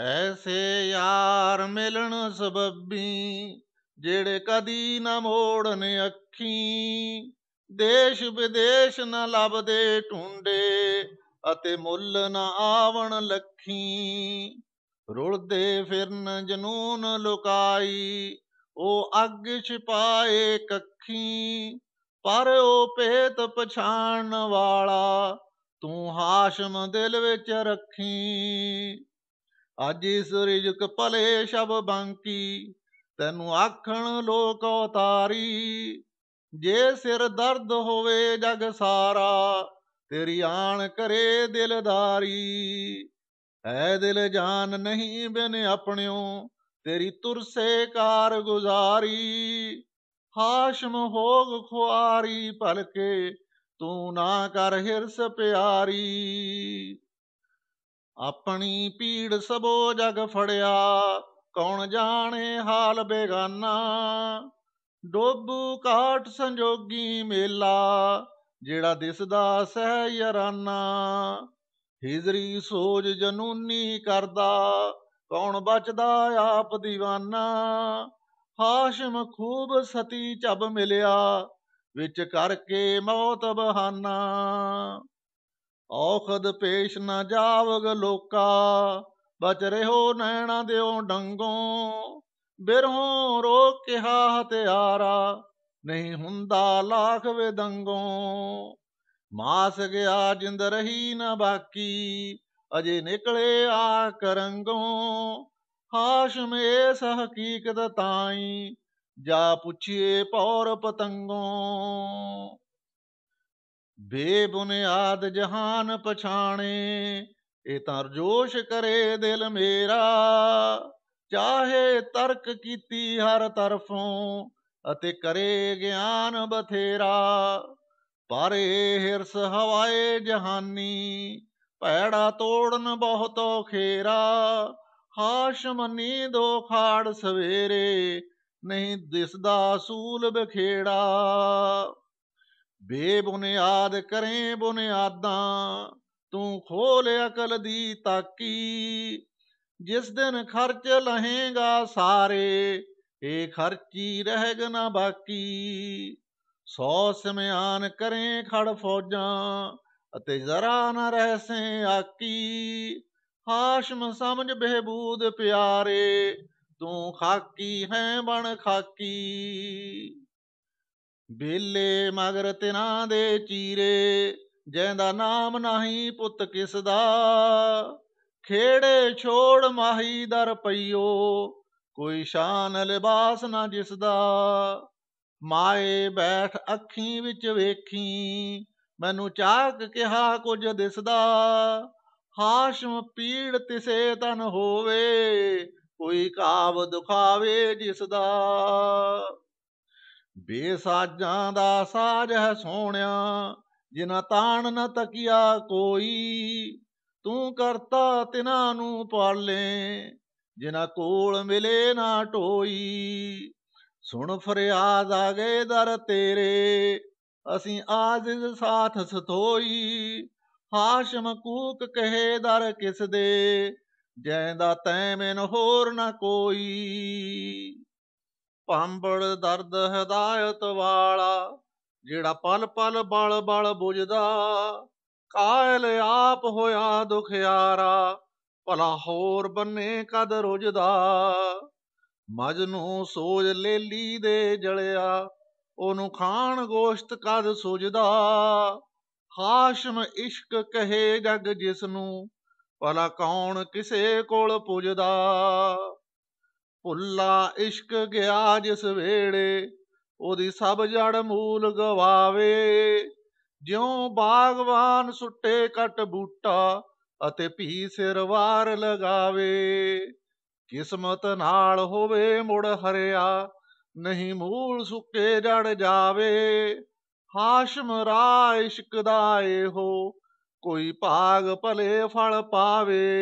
ਐਸੇ ਯਾਰ ਮਿਲਣ ਸਬੱਬੀ ਜਿਹੜੇ ਕਦੀ ਨਾ ਮੋੜਨ ਅੱਖੀ ਦੇਸ਼ ਵਿਦੇਸ਼ ਨਾ ਲੱਭਦੇ ਢੂੰਡੇ ਅਤੇ ਮੁੱਲ ਨਾ ਆਵਣ ਲੱਖੀ ਰੁਲਦੇ ਫਿਰਨ ਜਨੂਨ ਲੁਕਾਈ ਉਹ ਅੱਗ ਛਿਪਾਏ ਕੱਖੀ ਪਰ ਉਹ ਪੇਤ ਪਛਾਣ ਵਾਲਾ ਤੂੰ ਹਾਸ਼ਮ ਦਿਲ ਵਿੱਚ ਰੱਖੀ ਅੱਜ ਇਸ ਰਿਜਕ ਭਲੇ ਸ਼ਬ ਬੰਕੀ ਤੈਨੂੰ ਆਖਣ ਲੋਕ ਉਤਾਰੀ ਜੇ ਸਿਰ ਦਰਦ ਹੋਵੇ ਜਗ ਸਾਰਾ ਤੇਰੀ ਆਣ ਕਰੇ ਦਿਲਦਾਰੀ ਐ ਦਿਲ ਜਾਨ ਨਹੀਂ ਬਿਨ ਆਪਣਿਓ ਤੇਰੀ ਤੁਰਸੇ ਕਾਰ ਗੁਜ਼ਾਰੀ ਹਾਸ਼ਮ ਹੋਗ ਖੁਆਰੀ ਭਲਕੇ ਤੂੰ ਨਾ ਕਰ ਹਿਰਸ ਪਿਆਰੀ ਆਪਣੀ ਪੀੜ ਸਭੋ ਜਗ ਫੜਿਆ ਕੌਣ ਜਾਣੇ ਹਾਲ ਬੇਗਾਨਾ ਡੋਬੂ ਕਾਟ ਸੰਜੋਗੀ ਮੇਲਾ ਜਿਹੜਾ ਦਿਸਦਾ ਸਹਿ ਯਰਾਨਾ ਹਿਜਰੀ ਸੋਜ ਜਨੂਨੀ ਕਰਦਾ ਕੌਣ ਬਚਦਾ ਆਪ دیਵਾਨਾ ਹਾਸ਼ਮ ਖੂਬ ਸਤੀ ਚਬ ਮਿਲਿਆ ਵਿੱਚ ਕਰਕੇ ਮੌਤ ਬਹਾਨਾ ਔਖਦ ਪੇਸ਼ ਨਾ ਜਾਵਗ ਲੋਕਾ ਬਚ ਰਹੋ ਨੈਣਾ ਦੇਉ ਡੰਗੋ ਬਿਰਹੋ ਰੋਕ ਕਿਹਾ ਹਤਿਆਰਾ ਨਹੀਂ ਹੁੰਦਾ ਲਾਖ ਵਿਦੰਗੋ ਮਾਸ ਗਿਆ ਜਿੰਦ ਰਹੀ ਨਾ ਬਾਕੀ ਅਜੇ ਨਿਕਲੇ ਆ ਕਰੰਗੋ ਹਾਸ਼ਮੇ ਸਹਕੀਕਤ ਹਕੀਕਤ ਤਾਈ ਜਾ ਪੁੱਛੀਏ ਪੌਰ ਪਤੰਗੋ ਬੇਬੁਨਿਆਦ ਜਹਾਨ ਪਛਾਣੇ ਇਹ ਤਾਂ ਜੋਸ਼ ਕਰੇ ਦਿਲ ਮੇਰਾ ਚਾਹੇ ਤਰਕ ਕੀਤੀ ਹਰ ਤਰਫੋਂ ਅਤੇ ਕਰੇ ਗਿਆਨ ਬਥੇਰਾ ਪਰ ਇਹ ਹਿਰਸ ਹਵਾਏ ਜਹਾਨੀ ਭੈੜਾ ਤੋੜਨ ਬਹੁਤ ਖੇਰਾ ਹਾਸ਼ਮ ਨੀਂਦੋ ਖਾੜ ਸਵੇਰੇ ਨਹੀਂ ਦਿਸਦਾ ਸੂਲ ਬਖੇੜਾ ਬੇਬੁਨਿਆਦ ਕਰੇ ਬੁਨਿਆਦਾਂ ਤੂੰ ਖੋਲ ਅਕਲ ਦੀ ਤਾਕੀ ਜਿਸ ਦਿਨ ਖਰਚ ਲਹੇਗਾ ਸਾਰੇ ਏ ਖਰਚੀ ਰਹਿ ਗਨਾ ਬਾਕੀ ਸੌ ਸਮਿਆਨ ਕਰੇ ਖੜ ਫੌਜਾਂ ਅਤੇ ਜ਼ਰਾ ਨਾ ਰਹਿਸੇ ਆਕੀ ਹਾਸ਼ਮ ਸਮਝ ਬਹਿਬੂਦ ਪਿਆਰੇ ਤੂੰ ਖਾਕੀ ਹੈ ਬਣ ਖਾਕੀ ਬੇਲੇ ਮਗਰ ਤਿਨਾ ਦੇ ਚੀਰੇ ਜੈਂਦਾ ਨਾਮ ਨਹੀਂ ਪੁੱਤ ਕਿਸ ਦਾ ਖੇੜੇ ਛੋੜ ਮਾਹੀ ਦਰ ਪਈਓ ਕੋਈ ਸ਼ਾਨ ਲਿਬਾਸ ਨਾ ਜਿਸ ਦਾ ਮਾਏ ਬੈਠ ਅੱਖੀ ਵਿੱਚ ਵੇਖੀ ਮੈਨੂੰ ਚਾਕ ਕਿਹਾ ਕੁਝ ਦਿਸਦਾ ਹਾਸ਼ਮ ਪੀੜ ਤਿਸੇ ਤਨ ਹੋਵੇ ਕੋਈ ਕਾਵ ਦੁਖਾਵੇ ਜਿਸ ਦਾ ਬੇਸਾਜਾਂ ਦਾ ਸਾਜ ਹੈ ਸੋਹਣਿਆ ਜਿਨਾ ਤਾਣ ਨ ਤਕਿਆ ਕੋਈ ਤੂੰ ਕਰਤਾ ਤਿਨਾਂ ਨੂੰ ਪਾਲੇ ਜਿਨਾ ਕੋਲ ਮਿਲੇ ਨਾ ਢੋਈ ਸੁਣ ਫਰਿਆਦ ਆ ਗਏ ਦਰ ਤੇਰੇ ਅਸੀਂ ਆਜ਼ਿਜ਼ ਸਾਥ ਸਤੋਈ ਹਾਸ਼ਮ ਕੂਕ ਕਹੇ ਦਰ ਕਿਸ ਦੇ ਜੈਂਦਾ ਤੈ ਮੈਨ ਹੋਰ ਨਾ ਕੋਈ ਭਾਂਬੜ ਦਰਦ ਹਦਾਇਤ ਵਾਲਾ ਜਿਹੜਾ ਪਲ ਪਲ ਬਲ ਬਲ ਬੁਝਦਾ ਕਾਇਲ ਆਪ ਹੋਇਆ ਦੁਖਿਆਰਾ ਭਲਾ ਹੋਰ ਬੰਨੇ ਕਦ ਰੁਝਦਾ ਮਜਨੂ ਸੋਜ ਲੇਲੀ ਦੇ ਜਲਿਆ ਉਹਨੂੰ ਖਾਣ ਗੋਸ਼ਤ ਕਦ ਸੁਝਦਾ ਹਾਸ਼ਮ ਇਸ਼ਕ ਕਹੇ ਜਗ ਜਿਸ ਨੂੰ ਭਲਾ ਕੌਣ ਕਿਸੇ ਕੋਲ ਪੁਜਦਾ ਭੁੱਲਾ ਇਸ਼ਕ ਗਿਆ ਜਿਸ ਵੇੜੇ ਉਹਦੀ ਸਭ ਜੜ ਮੂਲ ਗਵਾਵੇ ਜਿਉ ਬਾਗਵਾਨ ਸੁੱਟੇ ਕਟ ਬੂਟਾ ਅਤੇ ਭੀ ਸਿਰਵਾਰ ਲਗਾਵੇ ਕਿਸਮਤ ਨਾਲ ਹੋਵੇ ਮੁੜ ਹਰਿਆ ਨਹੀਂ ਮੂਲ ਸੁੱਕੇ ਜੜ ਜਾਵੇ ਹਾਸ਼ਮ ਰਾ ਇਸ਼ਕ ਦਾ ਇਹੋ ਕੋਈ ਭਾਗ ਭਲੇ ਫਲ ਪਾਵੇ